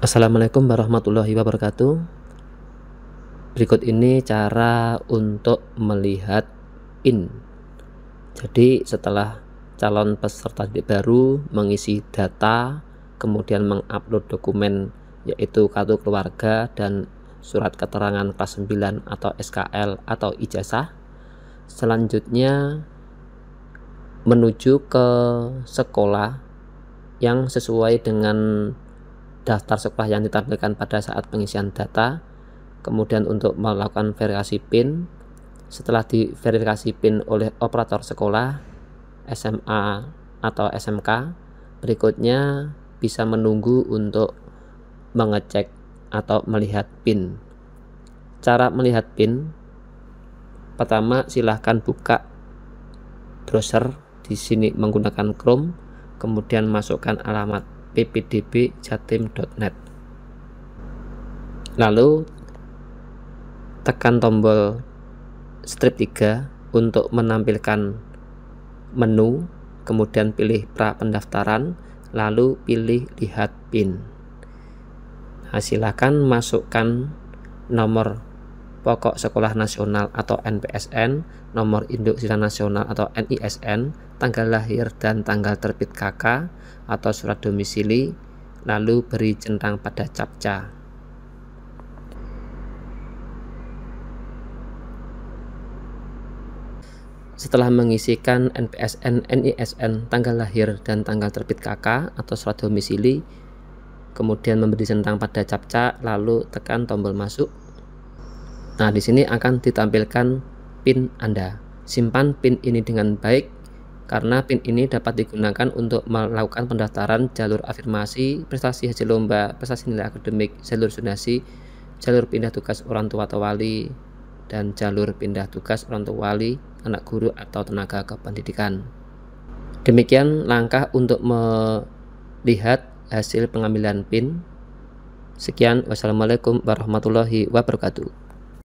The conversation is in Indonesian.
Assalamualaikum warahmatullahi wabarakatuh. Berikut ini cara untuk melihat in. Jadi setelah calon peserta didik baru mengisi data, kemudian mengupload dokumen yaitu kartu keluarga dan surat keterangan kelas 9 atau SKL atau ijazah. Selanjutnya menuju ke sekolah yang sesuai dengan daftar sekolah yang ditampilkan pada saat pengisian data, kemudian untuk melakukan verifikasi PIN. Setelah diverifikasi PIN oleh operator sekolah, SMA atau SMK, berikutnya bisa menunggu untuk mengecek atau melihat PIN. Cara melihat PIN pertama silahkan buka browser di sini menggunakan Chrome, kemudian masukkan alamat ppdbjatim.net lalu tekan tombol strip 3 untuk menampilkan menu kemudian pilih pra pendaftaran lalu pilih lihat pin nah, silakan masukkan nomor pokok sekolah nasional atau NPSN, nomor induk sila nasional atau NISN, tanggal lahir dan tanggal terbit KK atau surat domisili, lalu beri centang pada capca. setelah mengisikan NPSN, NISN, tanggal lahir dan tanggal terbit KK atau surat domisili, kemudian memberi centang pada capca, lalu tekan tombol masuk. Nah, di sini akan ditampilkan PIN Anda. Simpan PIN ini dengan baik karena PIN ini dapat digunakan untuk melakukan pendaftaran jalur afirmasi, prestasi hasil lomba, prestasi nilai akademik, jalur zonasi, jalur pindah tugas orang tua atau wali, dan jalur pindah tugas orang tua wali, anak guru atau tenaga kependidikan. Demikian langkah untuk melihat hasil pengambilan PIN. Sekian, wassalamualaikum warahmatullahi wabarakatuh.